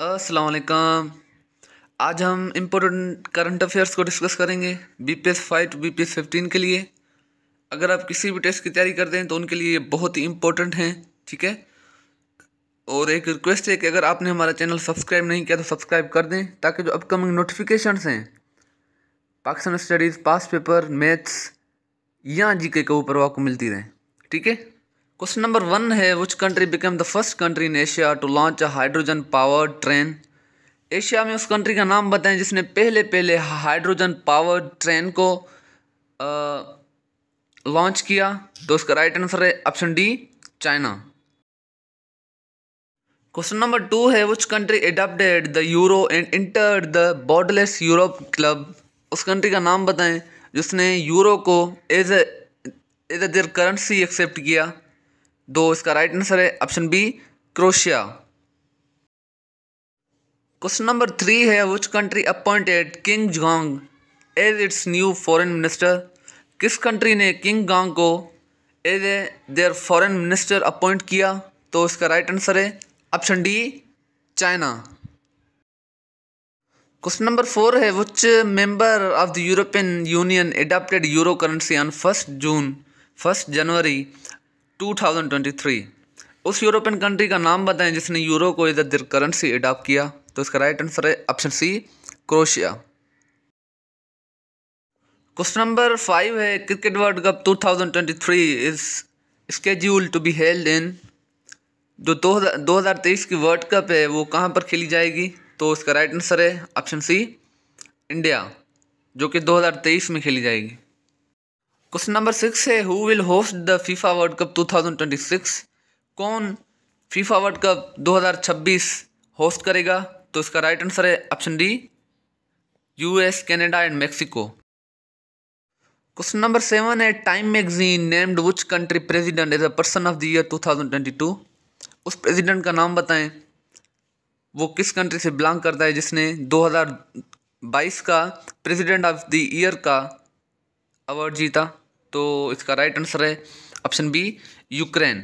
असलकम आज हम इम्पोर्टेंट करंट अफेयर्स को डिस्कस करेंगे B P S five to B P S fifteen के लिए अगर आप किसी भी टेस्ट की तैयारी करते हैं तो उनके लिए बहुत ही इम्पोर्टेंट हैं ठीक है और एक रिक्वेस्ट है कि अगर आपने हमारा चैनल सब्सक्राइब नहीं किया तो सब्सक्राइब कर दें ताकि जो अपकमिंग नोटिफिकेशन हैं Pakistan studies past paper maths या जी के के ऊपर आपको मिलती रहें ठीक है क्वेश्चन नंबर वन है which country become the first country in Asia to launch a hydrogen power train Asia में उस कंट्री का नाम बताएं जिसने पहले पहले हाइड्रोजन पावर ट्रेन को लॉन्च किया तो उसका राइट आंसर है option D China question number two है which country adapted the euro and entered the borderless Europe club उस कंट्री का नाम बताएं जिसने यूरो को as as a their currency accept किया दो इसका राइट आंसर है option B Croatia question number three है which country appointed Qin Gang as its new foreign minister किस कंट्री ने किंग गांग को as a their foreign minister appoint किया तो इसका राइट आंसर है option D China question number four है which member of the European Union adapted euro currency on first June first January 2023 उस European country का नाम बताएं जिसने यूरो को इधर दर करेंसी अडॉप्ट किया तो इसका राइट आंसर है option C Croatia question number five है cricket world cup 2023 is scheduled to be held in जो दो दो हज़ार तेईस की वर्ल्ड कप है वो कहाँ पर खेली जाएगी तो इसका राइट आंसर है ऑप्शन सी इंडिया जो कि 2023 में खेली जाएगी क्वेश्चन नंबर सिक्स है who will host the FIFA world cup 2026 कौन फीफा वर्ल्ड कप 2026 होस्ट करेगा तो इसका राइट आंसर है option D US Canada and Mexico question number seven है Time magazine named which country president is a person of the year 2022 उस president का नाम बताएं वो किस कंट्री से बिलोंग करता है जिसने 2022 का प्रेसिडेंट ऑफ द ईयर का अवार्ड जीता तो इसका राइट आंसर है option B Ukraine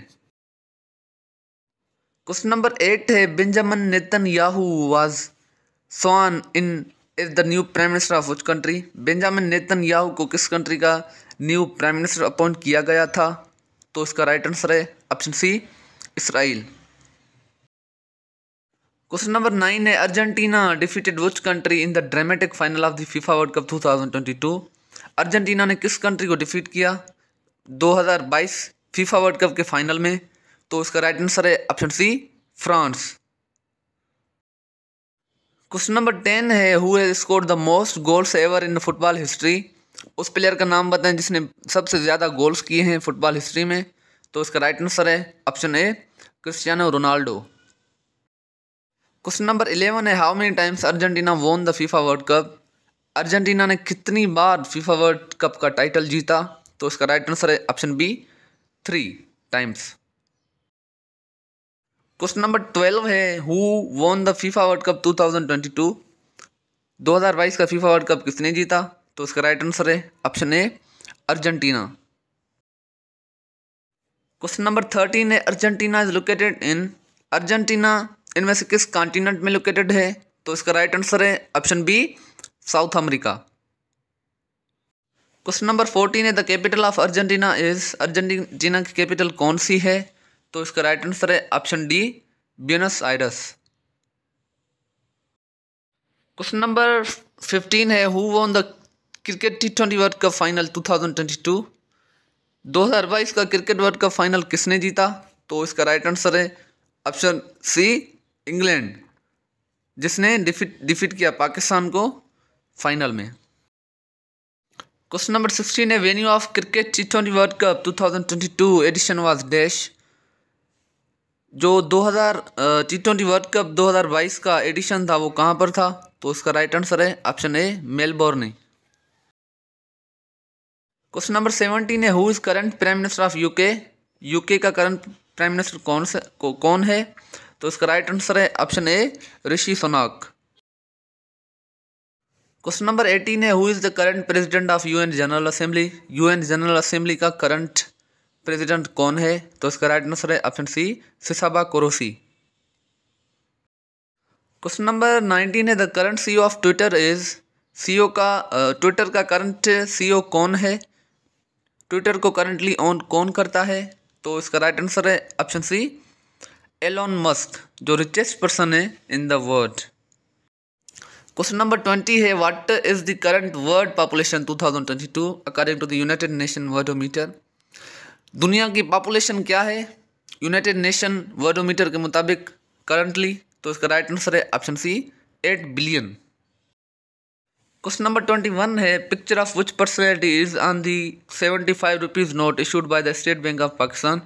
question number eight है Benjamin Netanyahu was sworn in is the new prime minister of which country Benjamin Netanyahu को किस कंट्री का new prime minister appoint किया गया था तो इसका राइट आंसर है option C Israel question number nine है Argentina defeated which country in the dramatic final of the FIFA world cup 2022 Argentina ने किस कंट्री को डिफीट किया 2022 फीफा वर्ल्ड कप के फाइनल में तो उसका राइट आंसर है option C France question number ten है who has scored the most goals ever in football history उस प्लेयर का नाम बताएं जिसने सबसे ज़्यादा गोल्स किए हैं फुटबॉल हिस्ट्री में तो उसका राइट आंसर है option A Cristiano Ronaldo question number eleven है how many times Argentina won the FIFA world cup Argentina ने कितनी बार फीफा वर्ल्ड कप का टाइटल जीता तो इसका राइट आंसर है option B three times question number twelve है who won the FIFA world cup 2022 2022 का फीफा वर्ल्ड कप किसने जीता तो इसका राइट आंसर है option A Argentina question number thirteen है Argentina is located in Argentina इनमें से किस कॉन्टिनेंट में लोकेटेड है तो इसका राइट आंसर है option B South America question number fourteen है the capital of Argentina is Argentina की कैपिटल कौन सी है तो इसका राइट आंसर है option D Buenos Aires question number fifteen है who won the cricket T twenty world cup final two thousand twenty two दो हज़ार बाईस का क्रिकेट वर्ल्ड कप फाइनल किसने जीता तो इसका राइट आंसर है ऑप्शन सी इंग्लैंड जिसने डिफिट डिफिट किया पाकिस्तान को फाइनल में क्वेश्चन नंबर सिक्सटीन है venue of cricket T twenty world cup 2022 edition was dash जो 2000 टी ट्वेंटी वर्ल्ड कप 2022 का एडिशन था वो कहाँ पर था तो उसका राइट आंसर है option A Melbourne question number seventeen है who is current prime minister of UK UK का करंट प्राइम मिनिस्टर कौन से को, कौन है तो इसका राइट आंसर है option A Rishi Sunak question number eighteen है who is the current president of UN general assembly UN general assembly का करंट प्रेसिडेंट कौन है तो इसका राइट आंसर है option C Csaba Korosi question number nineteen है the current CEO of Twitter is CEO का Twitter uh, का current CEO e कौन है ट्विटर को करंटली ऑन कौन करता है तो इसका राइट आंसर है ऑप्शन सी एलोन मस्क जो रिचेस्ट पर्सन है in the world question number twenty है what is the current world population 2022 according to the United Nation Worldometer दुनिया की पॉपुलेशन क्या है यूनाइटेड नेशन वर्डोमीटर के मुताबिक करंटली तो इसका राइट आंसर है option C eight billion question number twenty one है picture of which personality is on the seventy five rupees note issued by the State Bank of Pakistan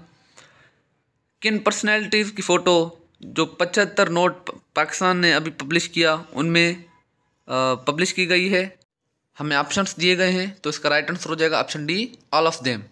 किन personalities की photo जो पचहत्तर नोट पाकिस्तान ने अभी पब्लिश किया उनमें पब्लिश की गई है हमें ऑप्शंस दिए गए हैं तो इसका राइट आंसर हो जाएगा option D all of them